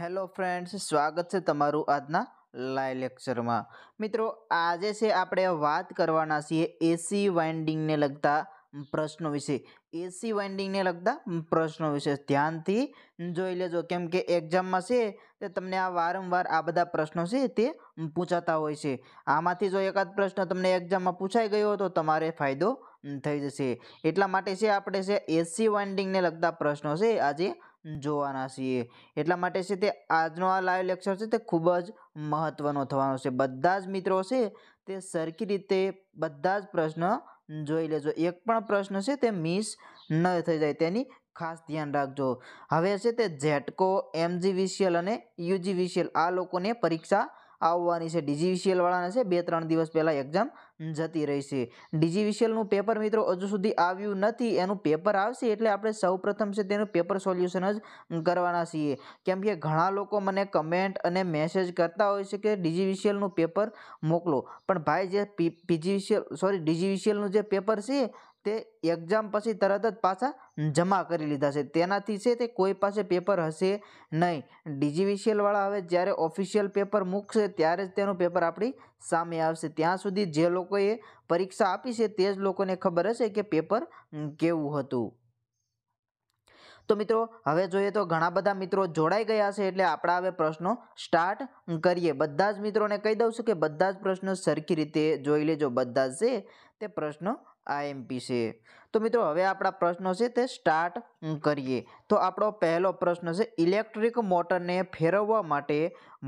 hello friends સ્વાગત છે તમારું આજના લાઈવ લેક્ચરમાં મિત્રો આજે છે આપણે વાત કરવાના છીએ એસી વાઇન્ડિંગને લગતા પ્રશ્નો વિશે એસી વાઇન્ડિંગને લગતા પ્રશ્નો વિશે ધ્યાનથી જોઈ લેજો કેમ કે એક્ઝામમાં છે તે તમને આ વારંવાર આ બધા પ્રશ્નો છે તે પૂછાતા હોય છે આમાંથી જો એકાદ પ્રશ્ન તમને એક્ઝામમાં પૂછાઈ ગયો તો તમારે ફાયદો થઈ જશે એટલા માટે છે આપણે છે એસી વાઇન્ડિંગને લગતા પ્રશ્નો છે આજે જોવાના છીએ એટલા માટે છે તે આજનો આ લાઈવ લેક્ચર છે તે ખૂબ જ મહત્ત્વનો થવાનો છે બધા જ મિત્રો છે તે સરખી રીતે બધા જ પ્રશ્ન જોઈ લેજો એક પણ પ્રશ્ન છે તે મિસ ન થઈ જાય તેની ખાસ ધ્યાન રાખજો હવે છે તે ઝેટકો વિશિયલ અને યુજી વિશિયલ આ લોકોને પરીક્ષા આવવાની છે ડીજીવીસીએલવાળાને છે બે ત્રણ દિવસ પહેલાં એક્ઝામ જતી રહી છે ડીજીવીસીએલનું પેપર મિત્રો હજુ સુધી આવ્યું નથી એનું પેપર આવશે એટલે આપણે સૌપ્રથમ છે તેનું પેપર સોલ્યુશન જ કરવાના છીએ કેમ કે ઘણા લોકો મને કમેન્ટ અને મેસેજ કરતા હોય છે કે ડીજીવીસીએલનું પેપર મોકલો પણ ભાઈ જે પીજીવીસીએલ સોરી ડીજીવીસીએલનું જે પેપર છે તે એક્ઝામ પછી તરત જ પાછા જમા કરી લીધા છે તેનાથી છે તે કોઈ પાસે પેપર હશે નહીં ડીજીવીસીએલવાળા હવે જ્યારે ઓફિશિયલ પેપર મૂકશે ત્યારે જ તેનું પેપર આપણી સામે આવશે ત્યાં સુધી જે લોકોએ પરીક્ષા આપી છે તે જ લોકોને ખબર હશે કે પેપર કેવું હતું તો મિત્રો હવે જોઈએ તો ઘણા બધા મિત્રો જોડાઈ ગયા છે એટલે આપણા હવે પ્રશ્નો સ્ટાર્ટ કરીએ બધા જ મિત્રોને કહી દઉં છું કે બધા જ પ્રશ્નો સરખી રીતે જોઈ લેજો બધા જ છે તે પ્રશ્નો આઈએમપી છે તો મિત્રો હવે આપણા પ્રશ્નો છે તે સ્ટાર્ટ કરીએ તો આપણો પહેલો પ્રશ્ન છે ઇલેક્ટ્રિક મોટરને ફેરવવા માટે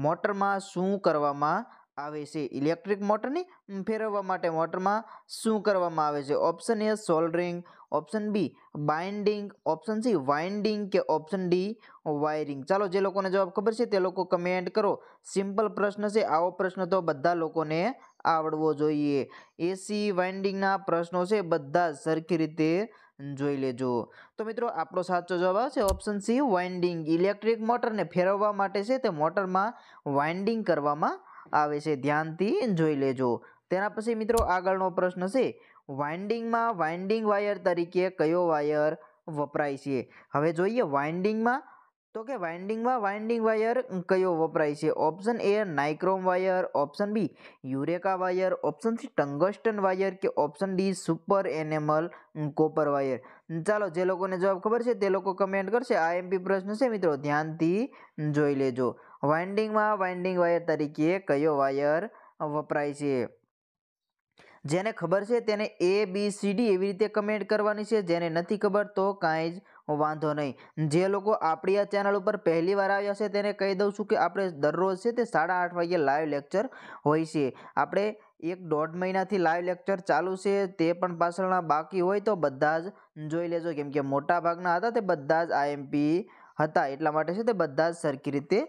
મોટરમાં શું કરવામાં આવે છે ઇલેક્ટ્રિક મોટરની ફેરવવા માટે મોટરમાં શું કરવામાં આવે છે option A soldering option B binding option C winding કે ઓપ્શન ડી વાયરિંગ ચાલો જે લોકોને જવાબ ખબર છે તે લોકો કમેન્ટ કરો સિમ્પલ પ્રશ્ન છે આવો પ્રશ્ન તો બધા લોકોને આવડવો જોઈએ એસી વાઇન્ડિંગના પ્રશ્નો છે બધા સરખી રીતે જોઈ લેજો તો મિત્રો આપણો સાચો જવાબ આવશે ઓપ્શન સી વાઇન્ડિંગ ઇલેક્ટ્રિક મોટરને ફેરવવા માટે છે તે મોટરમાં વાઇન્ડિંગ કરવામાં આવે છે ધ્યાનથી જોઈ લેજો તેના પછી મિત્રો આગળનો પ્રશ્ન છે વાઇન્ડિંગમાં વાઇન્ડિંગ વાયર તરીકે કયો વાયર વપરાય છે હવે જોઈએ વાઇન્ડિંગમાં તો કે વાઇન્ડિંગમાં વાઇન્ડિંગ વાયર કયો વપરાય છે option A nichrome wire option B eureka wire option C tungsten wire કે option D super enamel copper wire ચાલો જે લોકોને જવાબ ખબર છે તે લોકો કમેન્ટ કરશે આ એમપી પ્રશ્ન છે મિત્રો ધ્યાનથી જોઈ લેજો વાઇન્ડિંગમાં વાઇન્ડિંગ વાયર તરીકે કયો વાયર વપરાય છે જેને ખબર છે તેને એ બી સી ડી એવી રીતે કમેન્ટ કરવાની છે જેને નથી ખબર તો કાંઈ જ વાંધો નહીં જે લોકો આપણી આ ચેનલ ઉપર પહેલી વાર આવ્યા છે તેને કહી દઉં છું કે આપણે દરરોજ છે તે સાડા આઠ વાગે લાઈવ લેક્ચર હોય છે આપણે એક દોઢ મહિનાથી લાઈવ લેક્ચર ચાલુ છે તે પણ પાછળના બાકી હોય તો બધા જ જોઈ લેજો કેમકે કે મોટા ભાગના હતા તે બધા જ આઈએમપી હતા એટલા માટે છે તે બધા જ સરખી રીતે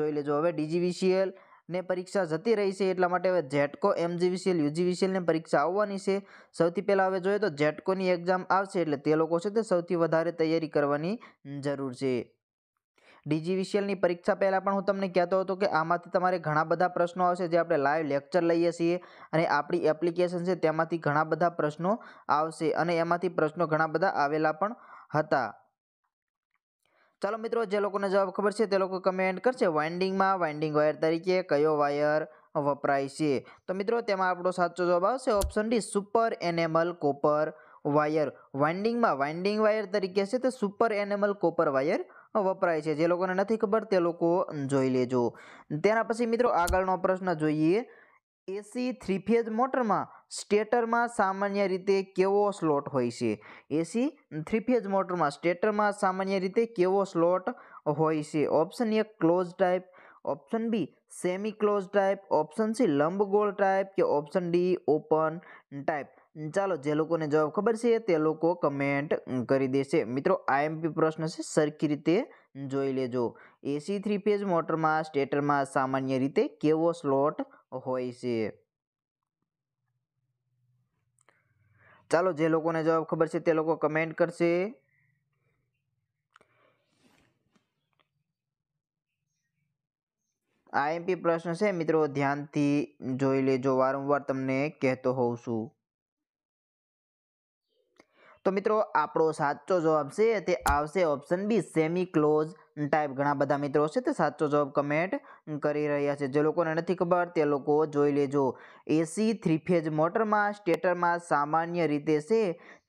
જોઈ લેજો હવે ડીજીવીસીએલ ને પરીક્ષા જતી રહી છે એટલા માટે હવે જેટકો એમજીવીસીએલ યુજીવીસીએલની પરીક્ષા આવવાની છે સૌથી પહેલાં હવે જોઈએ તો જેટકોની એક્ઝામ આવશે એટલે તે લોકો છે તે સૌથી વધારે તૈયારી કરવાની જરૂર છે ડીજીવીસીએલની પરીક્ષા પહેલાં પણ હું તમને કહેતો હતો કે આમાંથી તમારે ઘણા બધા પ્રશ્નો આવશે જે આપણે લાઈવ લેક્ચર લઈએ છીએ અને આપણી એપ્લિકેશન છે તેમાંથી ઘણા બધા પ્રશ્નો આવશે અને એમાંથી પ્રશ્નો ઘણા બધા આવેલા પણ હતા ચાલો મિત્રો જે લોકોને જવાબ ખબર છે તે લોકો કમેન્ટ કરશે વાઇન્ડિંગમાં વાઇન્ડિંગ વાયર તરીકે કયો વાયર વપરાય છે તો મિત્રો તેમાં આપણો સાચો જવાબ આવશે option D super enamel copper wire વાઇન્ડિંગમાં વાઇન્ડિંગ વાયર તરીકે છે તે સુપર એનેમલ કોપર વાયર વપરાય છે જે લોકોને નથી ખબર તે લોકો જોઈ લેજો તેના પછી મિત્રો આગળનો પ્રશ્ન જોઈએ એસી થ્રી ફેઝ મોટરમાં સ્ટેટરમાં સામાન્ય રીતે કેવો સ્લોટ હોય છે એસી થ્રી ફેઝ મોટરમાં સ્ટેટરમાં સામાન્ય રીતે કેવો સ્લોટ હોય છે ઓપ્શન એક close type option B semi close type option C લંબગોળ ટાઈપ કે ઓપ્શન ડી ઓપન ટાઈપ ચાલો જે લોકોને જવાબ ખબર છે તે લોકો કમેન્ટ કરી દેશે મિત્રો આઈએમપી પ્રશ્ન છે સરખી રીતે જોઈ લેજો એસી થ્રી ફેઝ મોટરમાં સ્ટેટરમાં સામાન્ય રીતે કેવો સ્લોટ હોય છે ચાલો જે લોકોને જવાબ ખબર છે તે લોકો કમેન્ટ કરશે આઈએમપી પ્રશ્ન છે મિત્રો ધ્યાનથી જોઈ લેજો વારંવાર તમને કહેતો હોઉં છું તો મિત્રો આપણો સાચો જવાબ છે તે આવશે option B semi close type ઘણા બધા મિત્રો છે તે સાચો જવાબ કમેન્ટ કરી રહ્યા છે જે લોકોને નથી ખબર તે લોકો જોઈ લેજો એસી થ્રી ફેજ મોટરમાં સ્ટેટરમાં સામાન્ય રીતે છે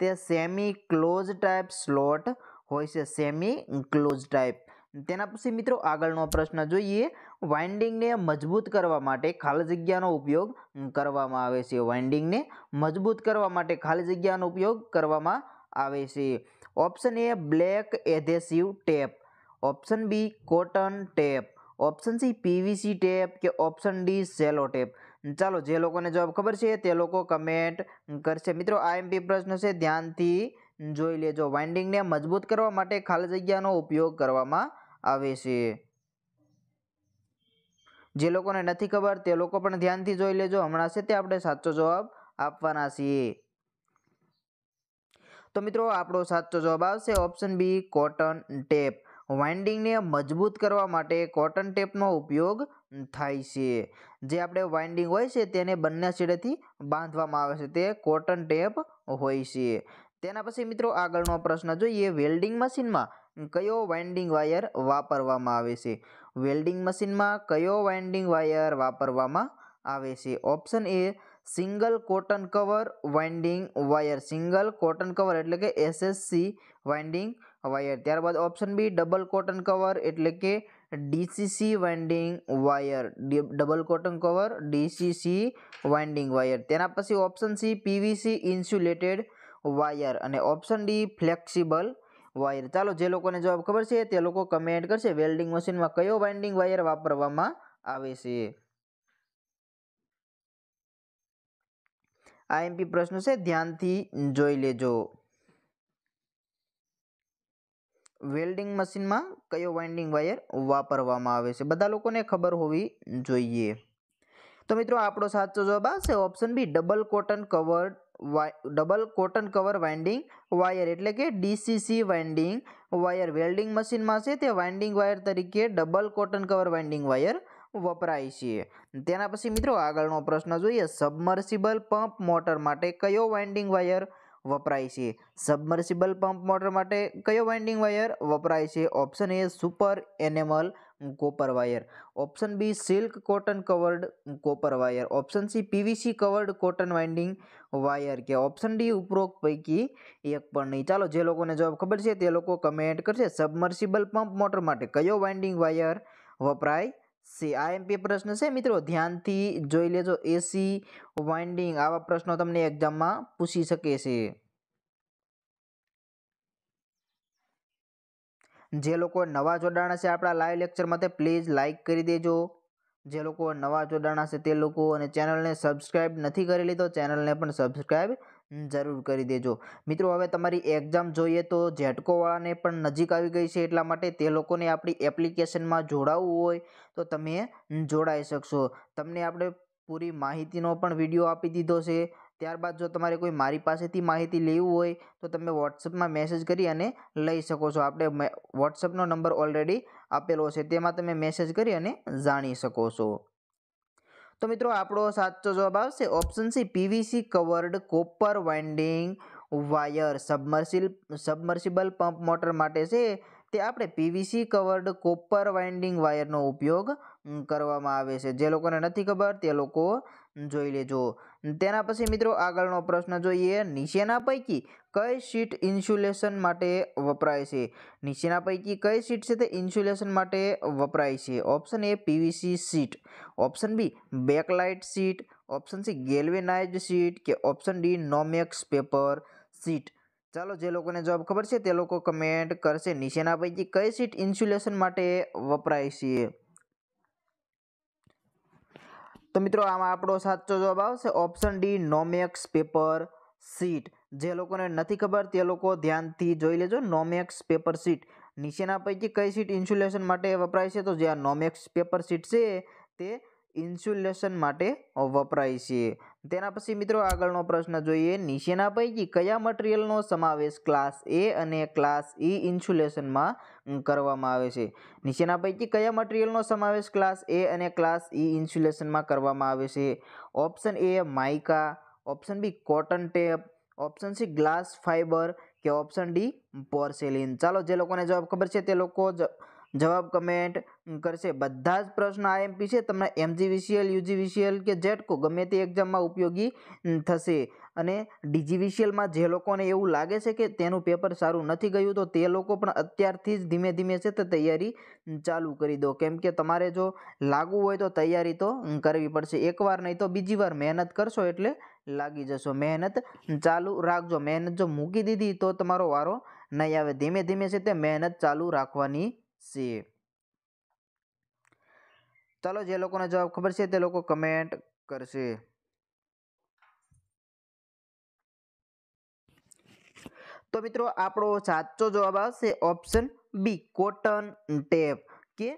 તે સેમી ક્લોઝ ટાઈપ સ્લોટ હોય છે સેમી ક્લોઝ ટાઈપ તેના પછી મિત્રો આગળનો પ્રશ્ન જોઈએ વાઇન્ડિંગને મજબૂત કરવા માટે ખાલી જગ્યાનો ઉપયોગ કરવામાં આવે છે વાઇન્ડિંગને મજબૂત કરવા માટે ખાલી જગ્યાનો ઉપયોગ કરવામાં આવે છે option A black adhesive tape option B cotton tape option C PVC tape કે ઓપ્શન ડી સેલો ટેપ ચાલો જે લોકોને જવાબ ખબર છે તે લોકો કમેન્ટ કરશે મિત્રો આઈએમપી પ્રશ્ન છે ધ્યાનથી જોઈ લેજો વાઇન્ડિંગને મજબૂત કરવા માટે ખાલી જગ્યાનો ઉપયોગ કરવામાં આવે છે જે લોકોને નથી ખબર તે લોકો પણ ધ્યાનથી જોઈ લેજો હમણાં છે તે આપણે સાચો જવાબ આપવાના છીએ તો મિત્રો આપણો સાચો જવાબ આવશે ઓપ્શન બી કોટન ટેપ વાઇન્ડિંગને મજબૂત કરવા માટે કોટન ટેપનો ઉપયોગ થાય છે જે આપણે વાઇન્ડિંગ હોય છે તેને બંને સીડેથી બાંધવામાં આવે છે તે કોટન ટેપ હોય છે તેના પછી મિત્રો આગળનો પ્રશ્ન જોઈએ વેલ્ડિંગ મશીનમાં કયો વાઇન્ડિંગ વાયર વાપરવામાં આવે છે વેલ્ડિંગ મશીનમાં કયો વાઇન્ડિંગ વાયર વાપરવામાં આવે છે option A single cotton cover winding wire single cotton cover એટલે કે એસએસસી વાઇન્ડિંગ વાયર ત્યારબાદ option B double cotton cover એટલે કે DCC winding wire double cotton cover DCC winding wire તેના પછી option C PVC insulated wire અને option D flexible wire ચાલો જે લોકોને જવાબ ખબર છે તે લોકો કમેન્ટ કરશે વેલ્ડિંગ મશીનમાં કયો વાઇન્ડિંગ વાયર વાપરવામાં આવે છે આઈએમપી પ્રશ્ન છે ધ્યાનથી જોઈ લેજો વેલ્ડિંગ મશીનમાં કયો વાઇન્ડિંગ વાયર વાપરવામાં આવે છે બધા લોકોને ખબર હોવી જોઈએ તો મિત્રો આપણો સાચો જવાબ આવશે option B double cotton covered વાય double cotton cover winding wire એટલે કે ડીસીસી વાઇન્ડિંગ વાયર વેલ્ડિંગ મશીનમાં છે તે વાઇન્ડિંગ વાયર તરીકે double cotton cover winding wire વપરાય છે તેના પછી મિત્રો આગળનો પ્રશ્ન જોઈએ સબમર્સિબલ પંપ મોટર માટે કયો વાઇન્ડિંગ વાયર વપરાય છે સબમર્સિબલ પંપ મોટર માટે કયો વાઇન્ડિંગ વાયર વપરાય છે option A super enamel copper wire option B silk cotton covered copper wire option C PVC covered cotton winding wire કે ઓપ્શન ડી ઉપરોક્ત પૈકી એક પણ નહીં ચાલો જે લોકોને જવાબ ખબર છે તે લોકો કમેન્ટ કરશે સબમર્સિબલ પંપ મોટર માટે કયો વાઇન્ડિંગ વાયર વપરાય છે આ એમપી પ્રશ્ન છે મિત્રો ધ્યાનથી જોઈ લેજો એસી વાઇન્ડિંગ આવા પ્રશ્નો તમને એક્ઝામમાં પૂછી શકે છે જે લોકો નવા જોડાણા છે આપણા લાઈવ લેક્ચરમાં તે પ્લીઝ લાઇક કરી દેજો જે લોકો નવા જોડાણા છે તે લોકો અને ચેનલને સબસ્ક્રાઇબ નથી કરી લીધો ચેનલને પણ સબસ્ક્રાઇબ જરૂર કરી દેજો મિત્રો હવે તમારી એક્ઝામ જોઈએ તો ઝેટકોવાળાને પણ નજીક આવી ગઈ છે એટલા માટે તે લોકોને આપણી એપ્લિકેશનમાં જોડાવવું હોય તો તમે જોડાઈ શકશો તમને આપણે પૂરી માહિતીનો પણ વિડીયો આપી દીધો છે ત્યારબાદ જો તમારે કોઈ મારી પાસેથી માહિતી લેવી હોય તો તમે વોટ્સઅપમાં મેસેજ કરી અને લઈ શકો છો આપણે વોટ્સઅપનો નંબર ઓલરેડી આપેલો છે તેમાં તમે મેસેજ કરી અને જાણી શકો છો તો મિત્રો આપણો સાચો જવાબ આવશે option C PVC covered copper winding wire સબમર્સિલ સબમર્સિબલ પંપ મોટર માટે છે તે આપણે પીવીસી કવર્ડ કોપર વાઇન્ડિંગ વાયરનો ઉપયોગ કરવામાં આવે છે જે લોકોને નથી ખબર તે લોકો જોઈ લેજો તેના પછી મિત્રો આગળનો પ્રશ્ન જોઈએ નીચેના પૈકી કઈ શીટ ઇન્સ્યુલેશન માટે વપરાય છે નીચેના પૈકી કઈ શીટ છે તે ઇન્સ્યુલેશન માટે વપરાય છે option A PVC sheet option B bakelite sheet option C galvanise sheet કે option D Nomex paper sheet ચાલો જે લોકોને જવાબ ખબર છે તે લોકો કમેન્ટ કરશે નીચેના પૈકી કઈ શીટ ઇન્સ્યુલેશન માટે વપરાય છે તો મિત્રો આમાં આપણો સાચો જવાબ આવશે option D Nomex paper sheet જે લોકોને નથી ખબર તે લોકો ધ્યાનથી જોઈ લેજો નોમેક્સ પેપર શીટ નીચેના પૈકી કઈ શીટ ઇન્સ્યુલેશન માટે વપરાય છે તો જે આ નોમેક્સ પેપર શીટ છે તે ઇન્સ્યુલેશન માટે વપરાય છે તેના પછી મિત્રો આગળનો પ્રશ્ન જોઈએ નીચેના પૈકી કયા મટીરિયલનો સમાવેશ ક્લાસ એ અને ક્લાસ ઇ ઇન્સ્યુલેશનમાં કરવામાં આવે છે નીચેના પૈકી કયા મટીરિયલનો સમાવેશ ક્લાસ એ અને ક્લાસ ઇ ઇન્સ્યુલેશનમાં કરવામાં આવે છે option A mica option B cotton tape option C glass fibre કે ઓપ્શન ડી પોર્સેલિન ચાલો જે લોકોને જવાબ ખબર છે તે લોકો જ જવાબ કમેન્ટ કરશે બધા જ પ્રશ્ન આઈએમપી છે તમને એમજીવીસીએલ યુજીવીસીએલ કે જેટકો ગમે તે એક્ઝામમાં ઉપયોગી થશે અને ડીજીવીસીએલમાં જે લોકોને એવું લાગે છે કે તેનું પેપર સારું નથી ગયું તો તે લોકો પણ અત્યારથી જ ધીમે ધીમે છે તે તૈયારી ચાલુ કરી દો કેમ કે તમારે જો લાગવું હોય તો તૈયારી તો કરવી પડશે એકવાર નહીં તો બીજી વાર મહેનત કરશો એટલે લાગી જશો મહેનત ચાલુ રાખજો મહેનત જો મૂકી દીધી તો તમારો વારો નહીં આવે ધીમે ધીમે છે તે મહેનત ચાલુ રાખવાની સી ચાલો જે લોકોને જવાબ ખબર છે તે લોકો કમેન્ટ કરશે તો મિત્રો આપણો સાચો જવાબ આવશે ઓપ્શન બી કોટન ટેપ કે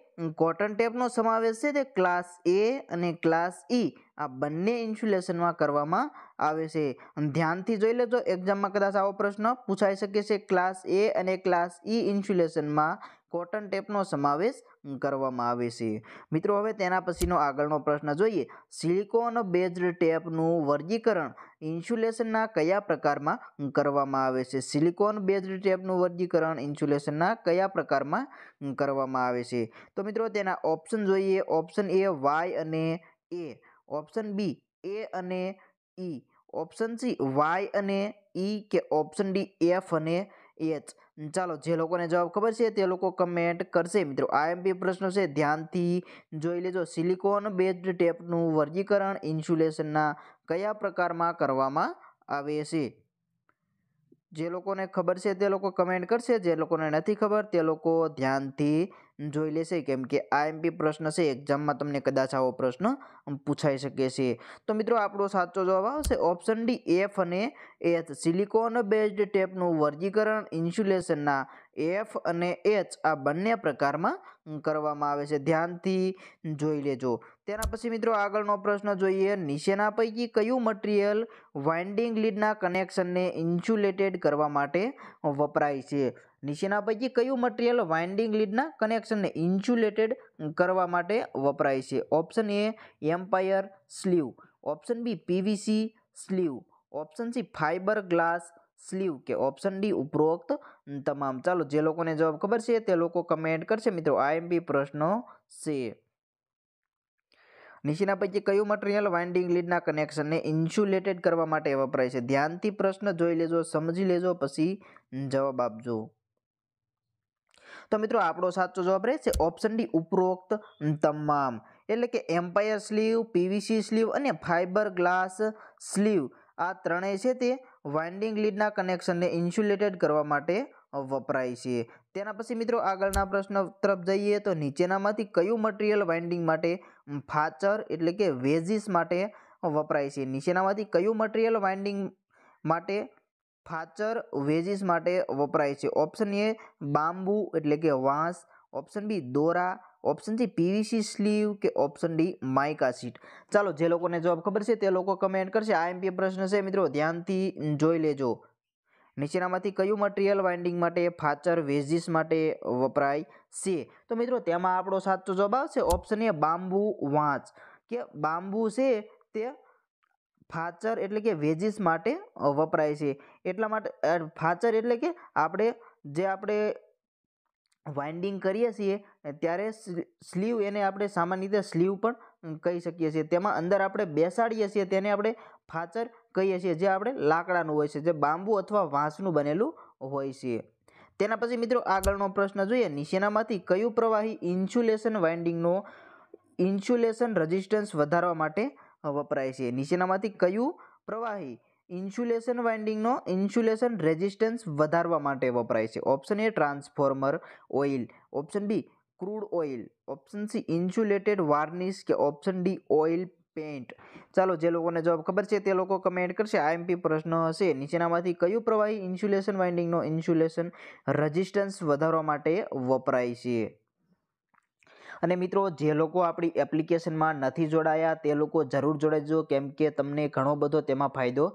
કોટન ટેપનો સમાવેશ છે તે ક્લાસ એ અને ક્લાસ ઈ e, આ બંને ઇન્સ્યુલેશનમાં કરવામાં આવે છે ધ્યાનથી જોઈ લેજો એક્ઝામમાં કદાચ આવો પ્રશ્ન પૂછાઈ શકે છે ક્લાસ એ અને ક્લાસ ઈ ઇન્સ્યુલેશનમાં કોટન ટેપનો સમાવેશ કરવામાં આવે છે મિત્રો હવે તેના પછીનો આગળનો પ્રશ્ન જોઈએ સિલિકોન બેઝડ ટેપનું વર્ગીકરણ ઇન્સ્યુલેશનના કયા પ્રકારમાં કરવામાં આવે છે સિલિકોન બેઝડ ટેપનું વર્ગીકરણ ઇન્સ્યુલેશનના કયા પ્રકારમાં કરવામાં આવે છે તો મિત્રો તેના ઓપ્શન જોઈએ ઓપ્શન એ વાય અને એ ઓપ્શન બી એ અને ઈ ઓપ્શન સી વાય અને ઈ કે ઓપ્શન ડી એફ અને એચ ચાલો જે લોકોને જવાબ ખબર છે તે લોકો કમેન્ટ કરશે મિત્રો આઈએમપી પ્રશ્ન છે ધ્યાનથી જોઈ લેજો સિલિકોન બેઝડ ટેપનું વર્ગીકરણ ઇન્સ્યુલેશનના કયા પ્રકારમાં કરવામાં આવે છે જે લોકોને ખબર છે તે લોકો કમેન્ટ કરશે જે લોકોને નથી ખબર તે લોકો ધ્યાનથી જોઈ લેશે કેમ કે એમપી પ્રશ્ન છે એક્ઝામમાં તમને કદાચ આવો પ્રશ્ન પૂછાઈ શકે છે તો મિત્રો આપણો સાચો જવાબ આવશે ઓપ્શન ડી એફ અને એથ સિલિકોન બેઝડ ટેપનું વર્ગીકરણ ઇન્સ્યુલેશનના એફ અને એચ આ બંને પ્રકારમાં કરવામાં આવે છે ધ્યાનથી જોઈ લેજો તેના પછી મિત્રો આગળનો પ્રશ્ન જોઈએ નીચેના પૈકી કયું મટીરિયલ વાઇન્ડિંગ લીડના કનેક્શનને ઇન્સ્યુલેટેડ કરવા માટે વપરાય છે નીચેના પૈકી કયું મટીરિયલ વાઇન્ડિંગ લીડના કનેક્શનને ઇન્સ્યુલેટેડ કરવા માટે વપરાય છે option A empire sleeve option B PVC sleeve option C fibre glass sleeve કે ઓપ્શન ડી ઉપરોક્ત તમામ ચાલો જે લોકોને જવાબ ખબર છે તે લોકો કમેન્ટ કરશે મિત્રો આ આઈએમપી પ્રશ્નો છે નીચેના પૈકી કયું મટીરિયલ વાઇન્ડિંગ લીડના કનેક્શનને ઇન્સ્યુલેટેડ કરવા માટે વપરાય છે ધ્યાનથી પ્રશ્ન જોઈ લેજો સમજી લેજો પછી જવાબ આપજો તો મિત્રો આપણો સાચો જવાબ રહેશે ઓપ્શન ડી ઉપરોક્ત તમામ એટલે કે એમ્પાયર સ્લીવ પીવીસી સ્લીવ અને ફાઇબર ગ્લાસ સ્લીવ આ ત્રણેય છે તે વાઇન્ડિંગ લીડના કનેક્શનને ઇન્સ્યુલેટેડ કરવા માટે વપરાય છે તેના પછી મિત્રો આગળના પ્રશ્ન તરફ જઈએ તો નીચેનામાંથી કયું મટીરિયલ વાઇન્ડિંગ માટે ફાચર એટલે કે વેજીસ માટે વપરાય છે નીચેનામાંથી કયું મટીરિયલ વાઇન્ડિંગ માટે ફાચર વેજીસ માટે વપરાય છે ઓપ્શન એ બાંબુ એટલે કે વાંસ ઓપ્શન બી દોરા ઓપ્શન સી પીવીસી સ્લીવ કે ઓપ્શન ડી માઇકા સીટ ચાલો જે લોકોને જવાબ ખબર છે તે લોકો કમેન્ટ કરશે આ એમપી પ્રશ્ન છે મિત્રો ધ્યાનથી જોઈ લેજો નીચેનામાંથી કયું મટીરિયલ વાઇન્ડિંગ માટે ફાચર વેજીસ માટે વપરાય છે તો મિત્રો તેમાં આપણો સાચો જવાબ આવશે ઓપ્શન એ બાંબુ વાંચ કે બાંબુ છે તે ફાચર એટલે કે વેજીસ માટે વપરાય છે એટલા માટે ફાચર એટલે કે આપણે જે આપણે વાઇન્ડિંગ કરીએ છીએ ત્યારે સ્લીવ એને આપણે સામાન્ય રીતે સ્લીવ પણ કહી શકીએ છીએ તેમાં અંદર આપણે બેસાડીએ છીએ તેને આપણે ફાચર કહીએ છીએ જે આપણે લાકડાનું હોય છે જે બાંબુ અથવા વાંસનું બનેલું હોય છે તેના પછી મિત્રો આગળનો પ્રશ્ન જોઈએ નીચેનામાંથી કયું પ્રવાહી ઇન્સ્યુલેશન વાઇન્ડિંગનો ઇન્સ્યુલેશન રેઝિસ્ટન્સ વધારવા માટે વપરાય છે નીચેનામાંથી કયું પ્રવાહી ઇન્સ્યુલેશન વાઇન્ડિંગનો ઇન્સ્યુલેશન રેઝિસ્ટન્સ વધારવા માટે વપરાય છે option A transformer oil option B crude oil option C insulated varnish કે ઓપ્શન ડી ઓઇલ પેન્ટ ચાલો જે લોકોને જવાબ ખબર છે તે લોકો કમેન્ટ કરશે આઈએમપી પ્રશ્ન હશે નીચેનામાંથી કયું પ્રવાહી ઇન્સ્યુલેશન વાઇન્ડિંગનો ઇન્સ્યુલેશન રેઝિસ્ટન્સ વધારવા માટે વપરાય છે અને મિત્રો જે લોકો આપણી એપ્લિકેશનમાં નથી જોડાયા તે લોકો જરૂર જોડાઈજો કેમ કે તમને ઘણો બધો તેમાં ફાયદો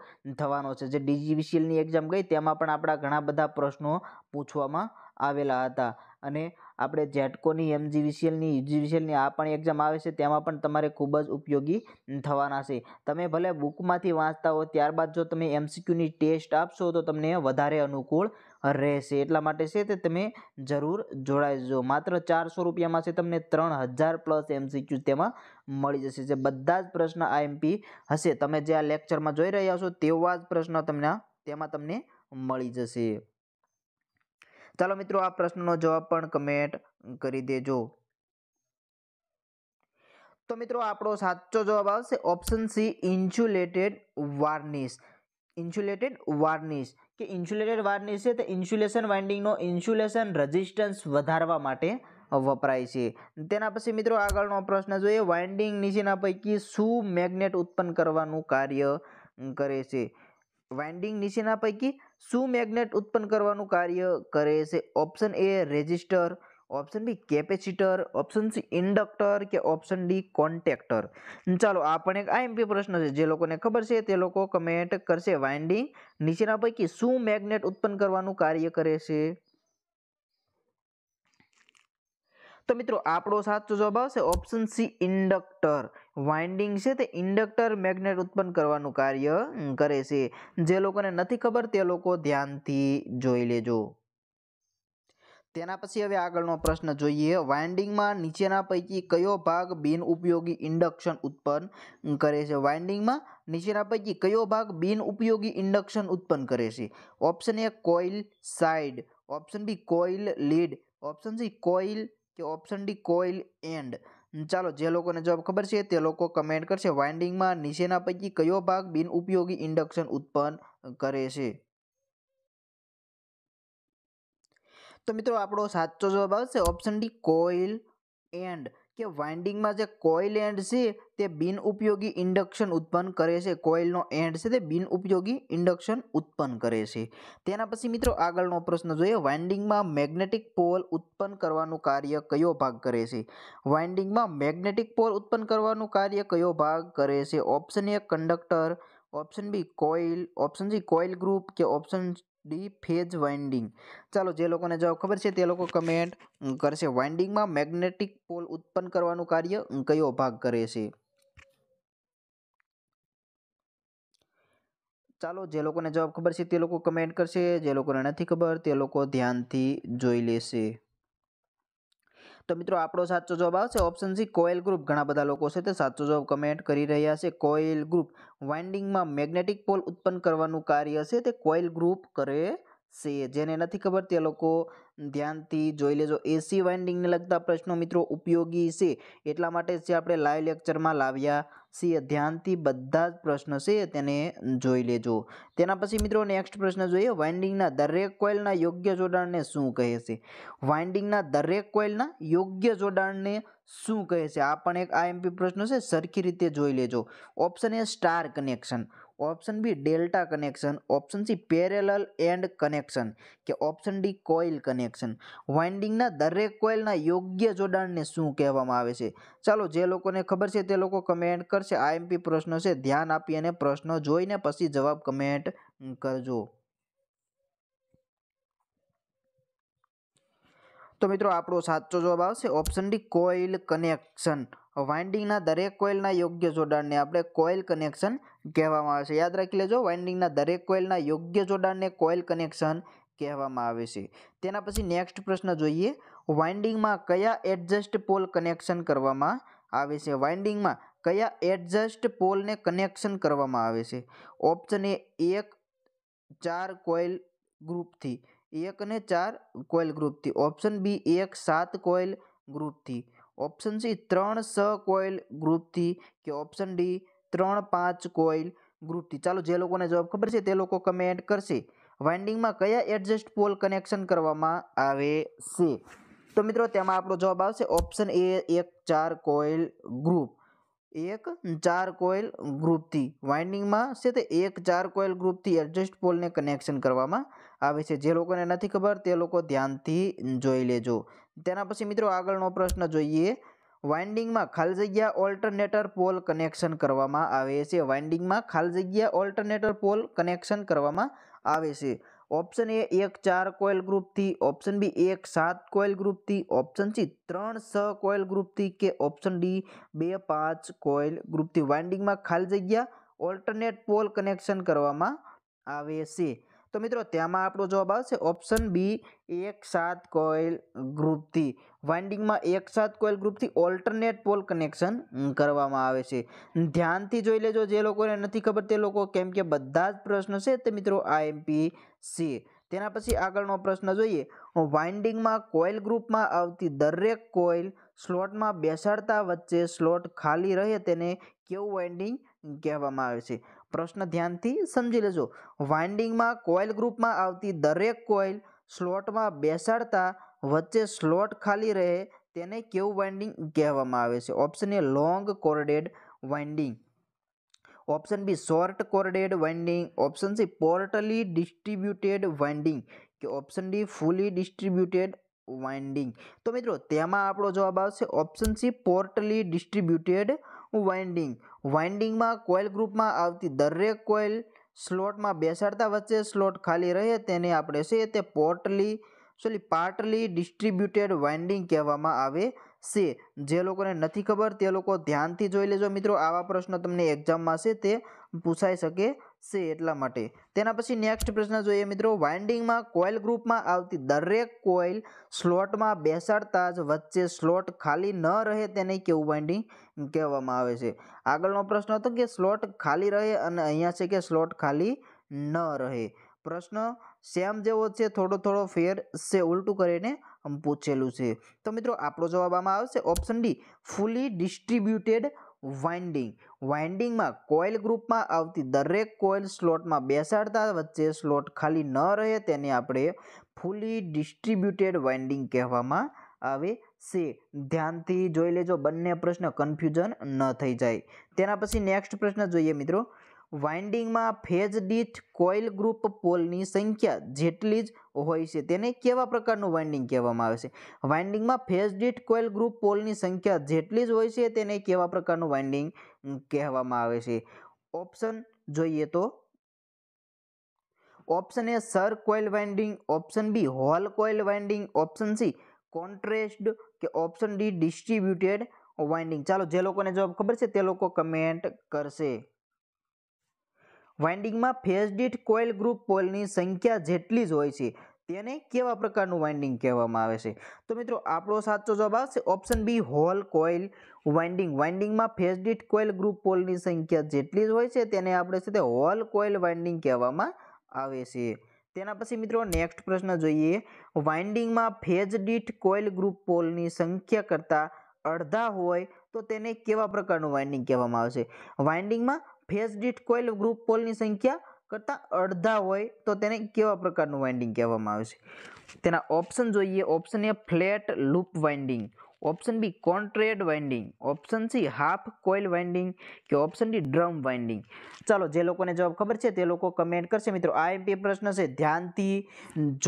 થવાનો છે જે ડીજીવીસીએલની એક્ઝામ ગઈ તેમાં પણ આપણા ઘણા બધા પ્રશ્નો પૂછવામાં આવેલા હતા અને આપણે જેટકોની એમજીવીસીએલની યુજીવીસીએલની આ પણ એક્ઝામ આવે છે તેમાં પણ તમારે ખૂબ જ ઉપયોગી થવાના છે તમે ભલે બુકમાંથી વાંચતા હો ત્યારબાદ જો તમે એમસીક્યુની ટેસ્ટ આપશો તો તમને વધારે અનુકૂળ રહેશે એટલા માટે છે તે તમે જરૂર જોડાઈજો માત્ર ચારસો રૂપિયામાં છે તમને ત્રણ હજાર પ્લસ એમસીક્યુ તેમાં મળી જશે જે બધા જ પ્રશ્ન આઈએમપી હશે તમે જે આ લેક્ચરમાં જોઈ રહ્યા છો તેવા જ પ્રશ્ન તમને તેમાં તમને મળી જશે ચાલો મિત્રો આ પ્રશ્નનો જવાબ પણ કમેન્ટ કરી દેજો તો મિત્રો આપણો સાચો જવાબ આવશે option C insulated varnish insulated varnish કે ઇન્સ્યુલેટેડ વાર્નિશ છે તે ઇન્સ્યુલેશન વાઇન્ડિંગનો ઇન્સ્યુલેશન રેઝિસ્ટન્સ વધારવા માટે વપરાય છે તેના પછી મિત્રો આગળનો પ્રશ્ન જોઈએ વાઇન્ડિંગ નીચેના પૈકી શું મેગ્નેટ ઉત્પન્ન કરવાનું કાર્ય કરે છે વાઇન્ડિંગ નીચેના પૈકી શું મેગ્નેટ ઉત્પન્ન કરવાનું કાર્ય કરે છે option A resistor option B capacitor option C inductor કે ઓપ્શન ડી કોન્ટેક્ટર ચાલો આ પણ એક આઈએમપી પ્રશ્ન છે જે લોકોને ખબર છે તે લોકો કમેન્ટ કરશે વાઇન્ડિંગ નીચેના પૈકી શું મેગ્નેટ ઉત્પન્ન કરવાનું કાર્ય કરે છે તો મિત્રો આપણો સાચો જવાબ આવશે ઓપ્શન સી ઇન્ડક્ટર વાઇન્ડિંગ છે તે ઇન્ડક્ટર મેગ્નેટ ઉત્પન્ન કરવાનું કાર્ય કરે છે જે લોકોને નથી ખબર તે લોકો ધ્યાનથી જોઈ લેજો તેના પછી હવે આગળનો પ્રશ્ન જોઈએ વાઇન્ડિંગ માં નીચેના પૈકી કયો ભાગ બીન ઉપયોગી ઇન્ડક્શન ઉત્પન્ન કરે છે વાઇન્ડિંગ માં નીચેના પૈકી કયો ભાગ બીન ઉપયોગી ઇન્ડક્શન ઉત્પન્ન કરે છે option A coil side option B coil lead option C coil કે ઓપ્શન ડી કોઈલ એન્ડ ચાલો જે લોકોને જવાબ ખબર છે તે લોકો કમેન્ટ કરશે વાઇન્ડિંગમાં નીચેના પૈકી કયો ભાગ બિન ઉપયોગી ઇન્ડક્શન ઉત્પન્ન કરે છે તો મિત્રો આપણો સાચો જવાબ આવશે ઓપ્શન ડી કોઈલ એન્ડ કે વાઇન્ડિંગમાં જે કોઇલ એન્ડ છે તે બિનઉપયોગી ઇન્ડક્શન ઉત્પન્ન કરે છે કોઇલનો એન્ડ છે તે બિનઉપયોગી ઇન્ડક્શન ઉત્પન્ન કરે છે તેના પછી મિત્રો આગળનો પ્રશ્ન જોઈએ વાઇન્ડિંગમાં મેગ્નેટિક પોલ ઉત્પન્ન કરવાનું કાર્ય કયો ભાગ કરે છે વાઇન્ડિંગમાં મેગ્નેટિક પોલ ઉત્પન્ન કરવાનું કાર્ય કયો ભાગ કરે છે option A conductor option B coil option C coil group કે ઓપ્શન ડી ફેઝ વાઇન્ડિંગ ચાલો જે લોકોને જવાબ ખબર છે તે લોકો કમેન્ટ કરશે વાઇન્ડિંગમાં મેગ્નેટિક પોલ ઉત્પન્ન કરવાનું કાર્ય કયો ભાગ કરે છે ચાલો જે લોકોને જવાબ ખબર છે તે લોકો કમેન્ટ કરશે જે લોકોને નથી ખબર તે લોકો ધ્યાનથી જોઈ લેશે તો મિત્રો આપણો સાચો જવાબ આવશે ઓપ્શન સી કોઈલ ગ્રુપ ઘણા બધા લોકો છે તે સાચો જવાબ કમેન્ટ કરી રહ્યા છે કોઈલ ગ્રુપ વાઇન્ડિંગમાં મેગ્નેટિક પોલ ઉત્પન્ન કરવાનું કાર્ય છે તે કોઈલ ગ્રુપ કરે છે જેને નથી ખબર તે લોકો ધ્યાનથી જોઈ લેજો એસી વાઇન્ડિંગને લગતા પ્રશ્નો મિત્રો ઉપયોગી છે એટલા માટે જે આપણે લાઈવ લેક્ચરમાં લાવ્યા છીએ ધ્યાનથી બધા જ પ્રશ્નો છે તેને જોઈ લેજો તેના પછી મિત્રો નેક્સ્ટ પ્રશ્ન જોઈએ વાઇન્ડિંગના દરેક કોઇલના યોગ્ય જોડાણને શું કહે છે વાઇન્ડિંગના દરેક કોઇલના યોગ્ય જોડાણને શું કહે છે આ પણ એક આઈએમપી પ્રશ્ન છે સરખી રીતે જોઈ લેજો option A star connection option B delta connection option C parallel and connection કે ઓપ્શન ડી કોઇલ કનેક્શન વાઇન્ડિંગના દરેક કોઇલના યોગ્ય જોડાણને શું કહેવામાં આવે છે ચાલો જે લોકોને ખબર છે તે લોકો કમેન્ટ કરશે આઈએમપી પ્રશ્નો છે ધ્યાન આપી અને પ્રશ્નો જોઈને પછી જવાબ કમેન્ટ કરજો તો મિત્રો આપણો સાચો જવાબ આવશે ઓપ્શન ડી કોઇલ કનેક્શન વાઇન્ડિંગના દરેક કોઇલના યોગ્ય જોડાણને આપણે કોઇલ કનેક્શન કહેવામાં આવે છે યાદ રાખી લેજો વાઇન્ડિંગના દરેક કોઇલના યોગ્ય જોડાણને કોઇલ કનેક્શન કહેવામાં આવે છે તેના પછી નેક્સ્ટ પ્રશ્ન જોઈએ વાઇન્ડિંગમાં કયા એડજસ્ટ પોલ કનેક્શન કરવામાં આવે છે વાઇન્ડિંગમાં કયા એડજસ્ટ પોલને કનેક્શન કરવામાં આવે છે ઓપ્શન એ એક ચાર કોઇલ ગ્રુપથી એક અને ચાર કોઇલ ગ્રુપથી ઓપ્શન બી એક સાત કોઇલ ગ્રુપથી ઓપ્શન સી ત્રણ સ કોઇલ ગ્રુપથી કે ઓપ્શન ડી ત્રણ પાંચ કોઈલ ગ્રુપથી ચાલો જે લોકોને જવાબ ખબર છે તે લોકો કમેન્ટ કરશે વાઇન્ડિંગમાં કયા એડજસ્ટ પોલ કનેક્શન કરવામાં આવે છે તો મિત્રો તેમાં આપણો જવાબ આવશે ઓપ્શન એ એક ચાર કોઈલ ગ્રુપ એક ચાર કોઈલ ગ્રુપથી વાઇન્ડિંગમાં છે તે એક ચાર કોઈલ ગ્રુપથી એડજસ્ટ પોલને કનેક્શન કરવામાં આવે છે જે લોકોને નથી ખબર તે લોકો ધ્યાનથી જોઈ લેજો તેના પછી મિત્રો આગળનો પ્રશ્ન જોઈએ વાઇન્ડિંગમાં ખાલી જગ્યા ઓલ્ટરનેટર પોલ કનેક્શન કરવામાં આવે છે વાઇન્ડિંગમાં ખાલી જગ્યા ઓલ્ટરનેટર પોલ કનેક્શન કરવામાં આવે છે ઓપ્શન એ એક ચાર કોઇલ ગ્રુપથી ઓપ્શન બી એક સાત કોઇલ ગ્રુપથી ઓપ્શન સી ત્રણ છ કોઇલ ગ્રુપથી કે ઓપ્શન ડી બે પાંચ કોઇલ ગ્રુપથી વાઇન્ડિંગમાં ખાલી જગ્યા ઓલ્ટરનેટ પોલ કનેક્શન કરવામાં આવે છે તો મિત્રો તેમાં આપણો જવાબ આવશે ઓપ્શન બી એક સાત કોઇલ ગ્રુપથી વાઇન્ડિંગમાં એકસાથ કોઇલ ગ્રુપથી ઓલ્ટરનેટ પોલ કનેક્શન કરવામાં આવે છે ધ્યાનથી જોઈ લેજો જે લોકોને નથી ખબર તે લોકો કેમ કે બધા જ પ્રશ્ન છે તે મિત્રો આઈએમપી છે તેના પછી આગળનો પ્રશ્ન જોઈએ વાઇન્ડિંગમાં કોઇલ ગ્રુપમાં આવતી દરેક કોઇલ સ્લોટમાં બેસાડતા વચ્ચે સ્લોટ ખાલી રહે તેને કેવું વાઇન્ડિંગ કહેવામાં આવે છે પ્રશ્ન ધ્યાનથી સમજી લેજો વાઇન્ડિંગમાં કોઇલ ગ્રુપમાં આવતી દરેક કોઇલ સ્લોટમાં બેસાડતા વચ્ચે સ્લોટ ખાલી રહે તેને કેવું વાઇન્ડિંગ કહેવામાં આવે છે option A long chorded winding option B short chorded winding option C portly distributed winding કે option D fully distributed winding તો મિત્રો તેમાં આપણો જવાબ આવશે option C portly distributed winding વાઇન્ડિંગમાં કોઇલ ગ્રુપમાં આવતી દરેક કોઇલ સ્લોટમાં બેસાડતા વચ્ચે સ્લોટ ખાલી રહે તેને આપણે છે તે portly actually partly distributed winding કહેવામાં આવે છે જે લોકોને નથી ખબર તે લોકો ધ્યાનથી જોઈ લેજો મિત્રો આવા પ્રશ્ન તમને એક્ઝામમાં છે તે પૂછાઈ શકે છે એટલા માટે તેના પછી નેક્સ્ટ પ્રશ્ન જોઈએ મિત્રો વાઇન્ડિંગમાં કોઇલ ગ્રુપમાં આવતી દરેક કોઇલ સ્લોટમાં બેસાડતા જ વચ્ચે સ્લોટ ખાલી ન રહે તેને કેવું વાઇન્ડિંગ કહેવામાં આવે છે આગળનો પ્રશ્ન હતો કે સ્લોટ ખાલી રહે અને અહીંયા છે કે સ્લોટ ખાલી ન રહે પ્રશ્ન સેમ જેવો છે થોડો થોડો ફેર છે ઉલટું કરીને પૂછેલું છે તો મિત્રો આપણો જવાબ આમાં આવશે option D fully distributed winding વાઇન્ડિંગમાં કોઇલ ગ્રુપમાં આવતી દરેક કોઇલ સ્લોટમાં બેસાડતા વચ્ચે સ્લોટ ખાલી ન રહે તેને આપણે ફૂલી ડિસ્ટ્રીબ્યુટેડ વાઇન્ડિંગ કહેવામાં આવે છે ધ્યાનથી જોઈ લેજો બંને પ્રશ્ન કન્ફ્યુઝન ન થઈ જાય તેના પછી નેક્સ્ટ પ્રશ્ન જોઈએ મિત્રો વાઇન્ડિંગમાં ફેઝ દીઠ કોઇલ ગ્રુપ પોલની સંખ્યા જેટલી જ હોય છે તેને કેવા પ્રકારનું વાઇન્ડિંગ કહેવામાં આવે છે વાઇન્ડિંગમાં ફેઝ દીઠ કોઇલ ગ્રુપ પોલની સંખ્યા જેટલી જ હોય છે તેને કેવા પ્રકારનું વાઇન્ડિંગ કહેવામાં આવે છે ઓપ્શન જોઈએ તો ઓપ્શન એ સર coil winding option B whole coil winding option C કોન્ટ્રેસ્ટ કે ઓપ્શન ડી ડિસ્ટ્રીબ્યુટેડ વાઇન્ડિંગ ચાલો જે લોકોને જવાબ ખબર છે તે લોકો કમેન્ટ કરશે વાઇન્ડિંગમાં ફેઝ દીઠ કોઇલ ગ્રુપ પોલની સંખ્યા જેટલી જ હોય છે તેને કેવા પ્રકારનું વાઇન્ડિંગ કહેવામાં આવે છે તો મિત્રો આપણો સાચો જવાબ આવશે option B whole coil winding વાઇન્ડિંગમાં ફેઝ દીઠ કોઇલ ગ્રુપ પોલની સંખ્યા જેટલી જ હોય છે તેને આપણે છે તે હોલ કોઇલ વાઇન્ડિંગ કહેવામાં આવે છે તેના પછી મિત્રો નેક્સ્ટ પ્રશ્ન જોઈએ વાઇન્ડિંગમાં ફેઝ દીઠ કોઇલ ગ્રુપ પોલની સંખ્યા કરતાં અડધા હોય તો તેને કેવા પ્રકારનું વાઇન્ડિંગ કહેવામાં આવે છે વાઇન્ડિંગમાં ફેસ દીઠ કોઈલ ગ્રુપ પોલની સંખ્યા કરતાં અડધા હોય તો તેને કેવા પ્રકારનું વાઇન્ડિંગ કહેવામાં આવે છે તેના ઓપ્શન જોઈએ option A flat loop winding option B કોન્ટ્રેડ winding option C half coil winding કે ઓપ્શન ડી ડ્રમ વાઇન્ડિંગ ચાલો જે લોકોને જવાબ ખબર છે તે લોકો કમેન્ટ કરશે મિત્રો આ એમપી પ્રશ્ન છે ધ્યાનથી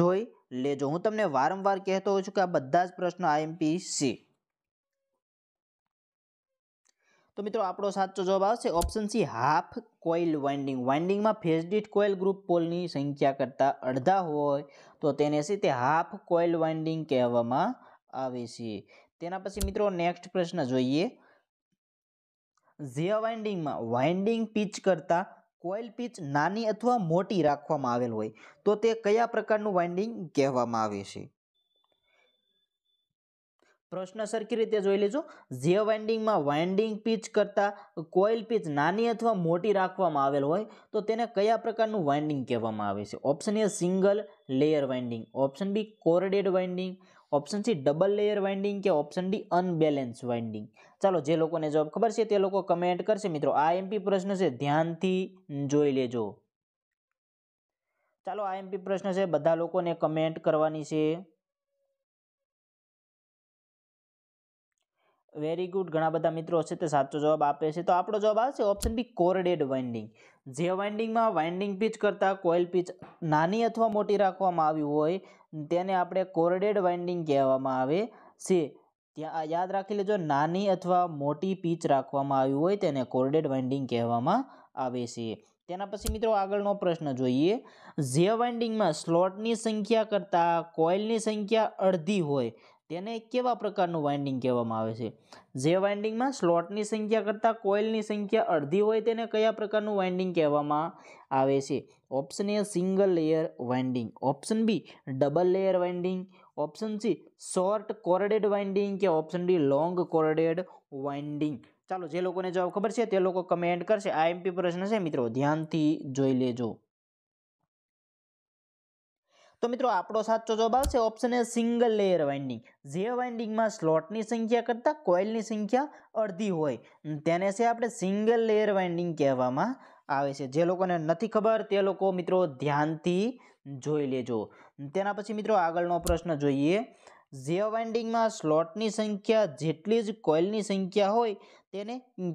જોઈ લેજો હું તમને વારંવાર કહેતો હોઉં છું કે આ બધા જ પ્રશ્નો આઈએમપી સી તો મિત્રો આપણો સાચો જવાબ આવશે option C half coil winding વાઇન્ડિંગમાં ફેઝ દીઠ કોઇલ ગ્રુપ પોલની સંખ્યા કરતાં અડધા હોય તો તેને છે તે હાફ કોઇલ વાઇન્ડિંગ કહેવામાં આવે છે તેના પછી મિત્રો નેક્સ્ટ પ્રશ્ન જોઈએ જે વાઇન્ડિંગમાં વાઇન્ડિંગ પીચ કરતાં કોઇલ પીચ નાની અથવા મોટી રાખવામાં આવેલ હોય તો તે કયા પ્રકારનું વાઇન્ડિંગ કહેવામાં આવે છે પ્રશ્ન સરખી રીતે જોઈ લેજો જે વાઇન્ડિંગમાં વાઇન્ડિંગ પીચ કરતાં કોઇલ પીચ નાની અથવા મોટી રાખવામાં આવેલ હોય તો તેને કયા પ્રકારનું વાઇન્ડિંગ કહેવામાં આવે છે option A single layer winding option B chorded winding option C double layer winding કે ઓપ્શન ડી અનબેલેન્સ વાઇન્ડિંગ ચાલો જે લોકોને જવાબ ખબર છે તે લોકો કમેન્ટ કરશે મિત્રો આ એમપી પ્રશ્ન છે ધ્યાનથી જોઈ લેજો ચાલો આ એમપી પ્રશ્ન છે બધા લોકોને કમેન્ટ કરવાની છે વેરી ગુડ ઘણા બધા મિત્રો હશે તે સાચો જવાબ આપે છે તો આપણો જવાબ આવશે ઓપ્શન બી કોરડેડ વાઇન્ડિંગ જે વાઇન્ડિંગમાં વાઇન્ડિંગ પીચ કરતાં કોઇલ પીચ નાની અથવા મોટી રાખવામાં આવી હોય તેને આપણે કોરડેડ વાઇન્ડિંગ કહેવામાં આવે છે ત્યાં યાદ રાખી લેજો નાની અથવા મોટી પીચ રાખવામાં આવી હોય તેને કોરડેડ વાઇન્ડિંગ કહેવામાં આવે છે તેના પછી મિત્રો આગળનો પ્રશ્ન જોઈએ જે વાઇન્ડિંગમાં સ્લોટની સંખ્યા કરતાં કોઇલની સંખ્યા અડધી હોય તેને કેવા પ્રકારનું વાઇન્ડિંગ કહેવામાં આવે છે જે વાઇન્ડિંગમાં સ્લોટની સંખ્યા કરતાં કોઇલની સંખ્યા અડધી હોય તેને કયા પ્રકારનું વાઇન્ડિંગ કહેવામાં આવે છે option A single layer winding option B double layer winding option C short chorded winding કે option D long chorded winding ચાલો જે લોકોને જવાબ ખબર છે તે લોકો કમેન્ટ કરશે આ એમપી પ્રશ્ન છે મિત્રો ધ્યાનથી જોઈ લેજો તો મિત્રો આપણો સાચો જવાબ આવશે option A single layer winding જે વાઇન્ડિંગમાં સ્લોટની સંખ્યા કરતાં કોઇલની સંખ્યા અડધી હોય તેને છે આપણે સિંગલ લેયર વાઇન્ડિંગ કહેવામાં આવે છે જે લોકોને નથી ખબર તે લોકો મિત્રો ધ્યાનથી જોઈ લેજો તેના પછી મિત્રો આગળનો પ્રશ્ન જોઈએ જે વાઇન્ડિંગમાં સ્લોટની સંખ્યા જેટલી જ કોઇલની સંખ્યા હોય તેને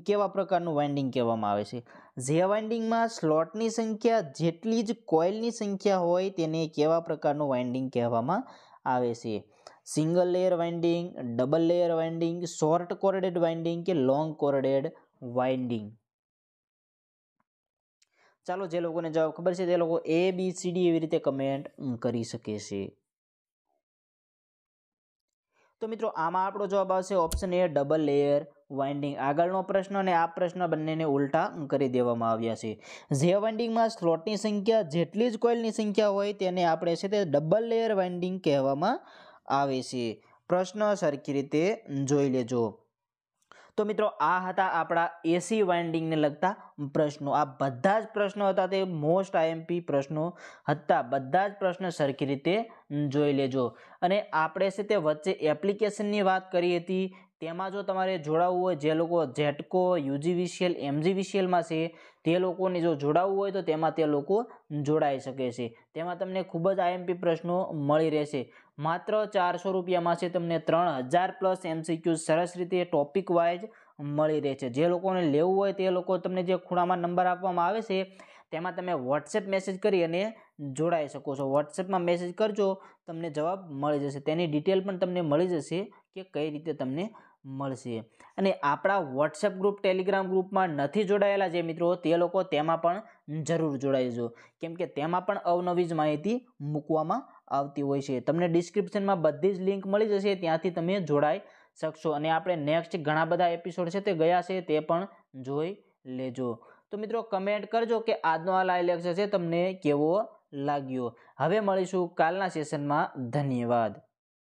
કેવા પ્રકારનું વાઇન્ડિંગ કહેવામાં આવે છે જે વાઇન્ડિંગમાં સ્લોટની સંખ્યા જેટલી જ કોઇલની સંખ્યા હોય તેને કેવા પ્રકારનું વાઇન્ડિંગ કહેવામાં આવે છે single layer winding double layer winding short chorded winding કે લોંગ કોર્ડેડ વાઇન્ડિંગ ચાલો જે લોકોને જવાબ ખબર છે તે લોકો એ બી સી ડી એવી રીતે કમેન્ટ કરી શકે છે તો મિત્રો આમાં આપણો જવાબ આવશે option A double layer winding આગળનો પ્રશ્ન અને આ પ્રશ્ન બંનેને ઉલટા કરી દેવામાં આવ્યા છે જે વાઇન્ડિંગમાં સ્લોટની સંખ્યા જેટલી જ કોઇલની સંખ્યા હોય તેને આપણે છે તે ડબલ લેયર વાઇન્ડિંગ કહેવામાં આવે છે પ્રશ્ન સરખી રીતે જોઈ લેજો તો મિત્રો આ હતા આપણા એસી વાઇન્ડિંગને લગતા પ્રશ્નો આ બધા જ પ્રશ્નો હતા તે મોસ્ટ આઈએમપી પ્રશ્નો હતા બધા જ પ્રશ્નો સરખી રીતે જોઈ લેજો અને આપણે છે તે વચ્ચે એપ્લિકેશનની વાત કરી હતી તેમાં જો તમારે જોડાવવું હોય જે લોકો જેટકો યુજી વિશિયલ એમજી વિશિયલમાં છે તે લોકોને જો જોડાવવું હોય તો તેમાં તે લોકો જોડાઈ શકે છે તેમાં તમને ખૂબ જ આઈએમપી પ્રશ્નો મળી રહેશે માત્ર ચારસો રૂપિયામાં છે તમને ત્રણ હજાર પ્લસ એમસીક્યુ સરસ રીતે ટોપિક વાઇઝ મળી રહે છે જે લોકોને લેવું હોય તે લોકો તમને જે ખૂણામાં નંબર આપવામાં આવે છે તેમાં તમે વોટ્સએપ મેસેજ કરી અને જોડાઈ શકો છો વોટ્સએપમાં મેસેજ કરજો તમને જવાબ મળી જશે તેની ડિટેલ પણ તમને મળી જશે કે કઈ રીતે તમને મળશે અને આપણા વોટ્સએપ ગ્રુપ ટેલિગ્રામ ગ્રુપમાં નથી જોડાયેલા જે મિત્રો તે લોકો તેમાં પણ જરૂર જોડાઈજો કેમ કે તેમાં પણ અવનવી જ માહિતી મૂકવામાં આવતી હોય છે તમને ડિસ્ક્રિપ્શનમાં બધી જ લિંક મળી જશે ત્યાંથી તમે જોડાઈ શકશો અને આપણે નેક્સ્ટ ઘણા બધા એપિસોડ છે તે ગયા છે તે પણ જોઈ લેજો તો મિત્રો કમેન્ટ કરજો કે આજનો આ લાઈવ લેક્ચર છે તમને કેવો લાગ્યો હવે મળીશું કાલના સેશનમાં ધન્યવાદ